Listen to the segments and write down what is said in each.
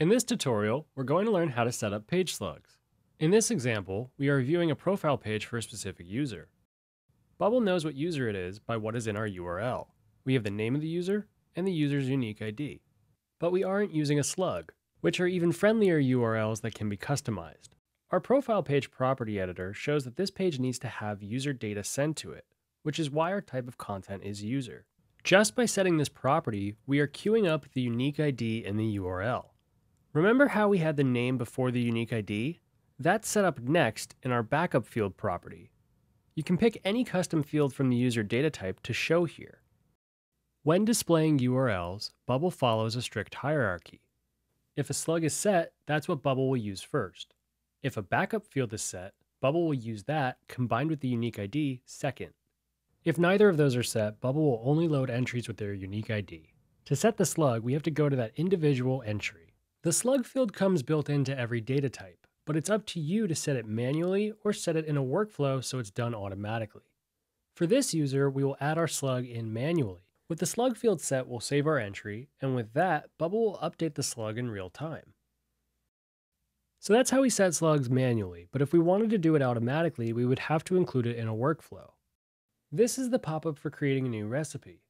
In this tutorial, we're going to learn how to set up page slugs. In this example, we are viewing a profile page for a specific user. Bubble knows what user it is by what is in our URL. We have the name of the user and the user's unique ID. But we aren't using a slug, which are even friendlier URLs that can be customized. Our profile page property editor shows that this page needs to have user data sent to it, which is why our type of content is user. Just by setting this property, we are queuing up the unique ID in the URL. Remember how we had the name before the unique ID? That's set up next in our backup field property. You can pick any custom field from the user data type to show here. When displaying URLs, Bubble follows a strict hierarchy. If a slug is set, that's what Bubble will use first. If a backup field is set, Bubble will use that, combined with the unique ID, second. If neither of those are set, Bubble will only load entries with their unique ID. To set the slug, we have to go to that individual entry. The slug field comes built into every data type, but it's up to you to set it manually or set it in a workflow so it's done automatically. For this user, we will add our slug in manually. With the slug field set, we'll save our entry, and with that, Bubble will update the slug in real time. So that's how we set slugs manually, but if we wanted to do it automatically, we would have to include it in a workflow. This is the pop-up for creating a new recipe.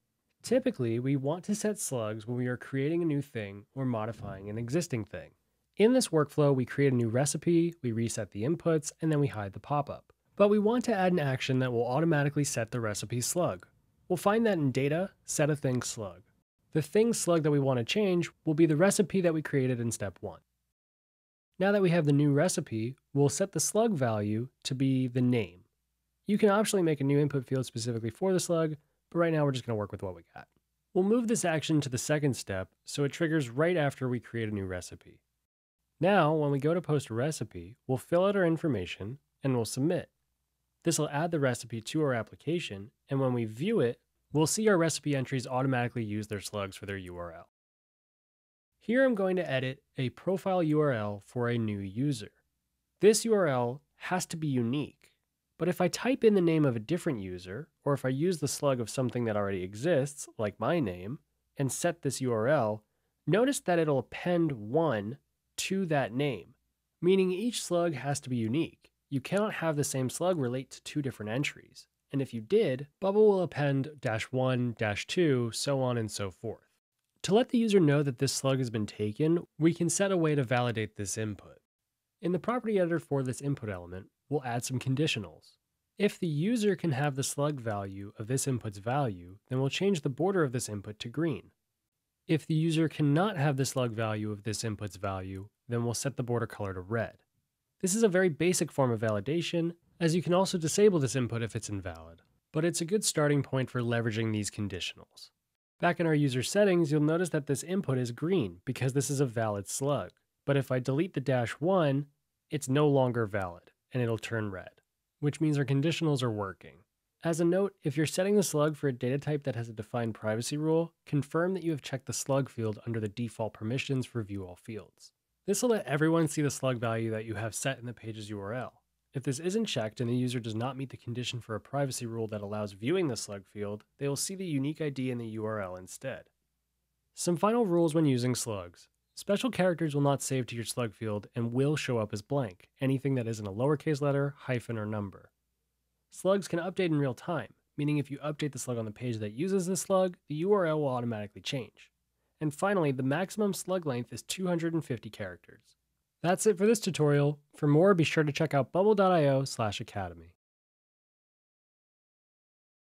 Typically, we want to set slugs when we are creating a new thing or modifying an existing thing. In this workflow, we create a new recipe, we reset the inputs, and then we hide the pop-up. But we want to add an action that will automatically set the recipe slug. We'll find that in data, set a thing slug. The thing slug that we want to change will be the recipe that we created in step one. Now that we have the new recipe, we'll set the slug value to be the name. You can optionally make a new input field specifically for the slug, but right now we're just going to work with what we got. We'll move this action to the second step so it triggers right after we create a new recipe. Now, when we go to post a recipe, we'll fill out our information and we'll submit. This will add the recipe to our application, and when we view it, we'll see our recipe entries automatically use their slugs for their URL. Here I'm going to edit a profile URL for a new user. This URL has to be unique. But if I type in the name of a different user, or if I use the slug of something that already exists, like my name, and set this URL, notice that it'll append one to that name, meaning each slug has to be unique. You cannot have the same slug relate to two different entries. And if you did, Bubble will append dash one, dash two, so on and so forth. To let the user know that this slug has been taken, we can set a way to validate this input. In the property editor for this input element, we'll add some conditionals. If the user can have the slug value of this input's value, then we'll change the border of this input to green. If the user cannot have the slug value of this input's value, then we'll set the border color to red. This is a very basic form of validation, as you can also disable this input if it's invalid, but it's a good starting point for leveraging these conditionals. Back in our user settings, you'll notice that this input is green because this is a valid slug, but if I delete the dash 1, it's no longer valid and it'll turn red, which means our conditionals are working. As a note, if you're setting the slug for a data type that has a defined privacy rule, confirm that you have checked the slug field under the default permissions for view all fields. This will let everyone see the slug value that you have set in the page's URL. If this isn't checked and the user does not meet the condition for a privacy rule that allows viewing the slug field, they will see the unique ID in the URL instead. Some final rules when using slugs. Special characters will not save to your slug field and will show up as blank, anything that isn't a lowercase letter, hyphen, or number. Slugs can update in real time, meaning if you update the slug on the page that uses the slug, the URL will automatically change. And finally, the maximum slug length is 250 characters. That's it for this tutorial. For more, be sure to check out bubble.io slash academy.